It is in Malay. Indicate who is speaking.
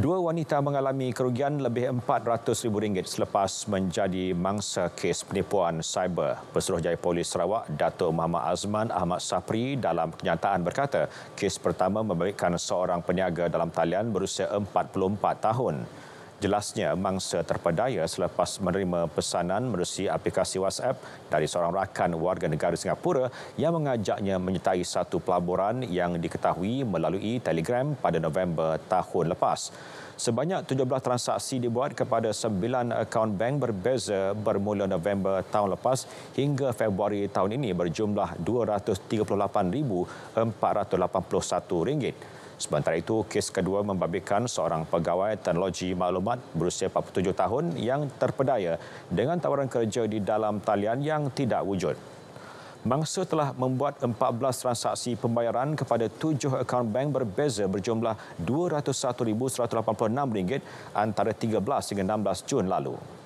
Speaker 1: Dua wanita mengalami kerugian lebih rm ringgit selepas menjadi mangsa kes penipuan cyber. Pesuruh Jaya Polis Sarawak, Dato Muhammad Azman Ahmad Sapri dalam kenyataan berkata, kes pertama membabitkan seorang peniaga dalam talian berusia 44 tahun jelasnya mangsa terpedaya selepas menerima pesanan melalui aplikasi WhatsApp dari seorang rakan warga negara Singapura yang mengajaknya menyertai satu pelaburan yang diketahui melalui Telegram pada November tahun lepas. Sebanyak 17 transaksi dibuat kepada 9 akaun bank berbeza bermula November tahun lepas hingga Februari tahun ini berjumlah RM238,481. Sementara itu, kes kedua membabitkan seorang pegawai teknologi maklumat berusia 47 tahun yang terpedaya dengan tawaran kerja di dalam talian yang tidak wujud. Mangsa telah membuat 14 transaksi pembayaran kepada tujuh akaun bank berbeza berjumlah RM201,186 antara 13 hingga 16 Jun lalu.